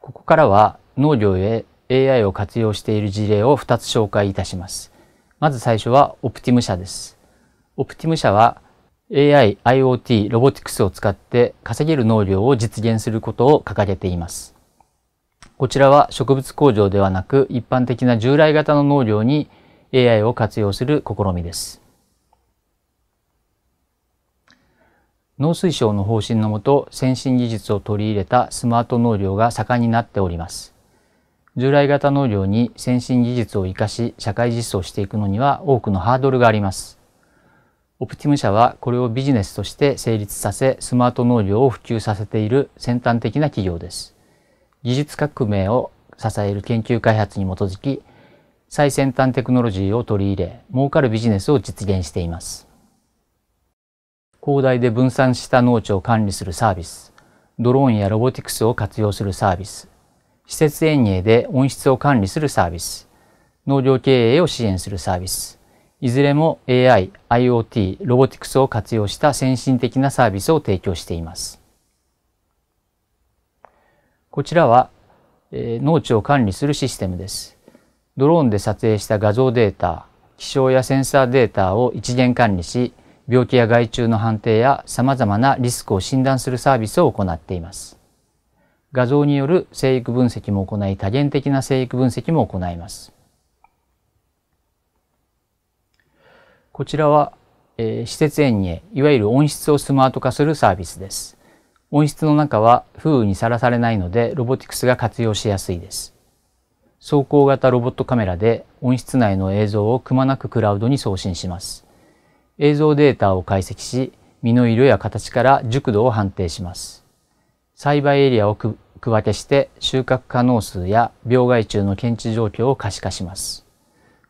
ここからは農業へ AI を活用している事例を2つ紹介いたします。まず最初はオプティム社です。オプティム社は AI、IoT、ロボティクスを使って稼げる農業を実現することを掲げています。こちらは植物工場ではなく一般的な従来型の農業に AI を活用する試みです。農水省の方針のもと先進技術を取り入れたスマート農業が盛んになっております。従来型農業に先進技術を活かし社会実装していくのには多くのハードルがあります。オプティム社はこれをビジネスとして成立させスマート農業を普及させている先端的な企業です。技術革命を支える研究開発に基づき最先端テクノロジーを取り入れ儲かるビジネスを実現しています。広大で分散した農地を管理するサービス、ドローンやロボティクスを活用するサービス、施設園芸で温室を管理するサービス、農業経営を支援するサービス、いずれも AI、IoT、ロボティクスを活用した先進的なサービスを提供しています。こちらは、えー、農地を管理するシステムです。ドローンで撮影した画像データ、気象やセンサーデータを一元管理し、病気や害虫の判定や様々なリスクを診断するサービスを行っています。画像による生育分析も行い多元的な生育分析も行います。こちらは、えー、施設園にいわゆる温室をスマート化するサービスです。温室の中は風雨にさらされないのでロボティクスが活用しやすいです。走行型ロボットカメラで温室内の映像をくまなくクラウドに送信します。映像データを解析し、実の色や形から熟度を判定します。栽培エリアを区分けして収穫可能数や病害虫の検知状況を可視化します。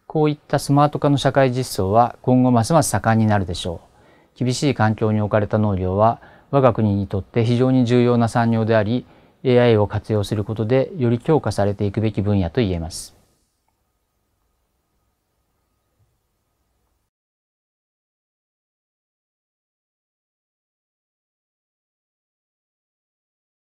こういったスマート化の社会実装は今後ますます盛んになるでしょう。厳しい環境に置かれた農業は我が国にとって非常に重要な産業であり、AI を活用することでより強化されていくべき分野と言えます。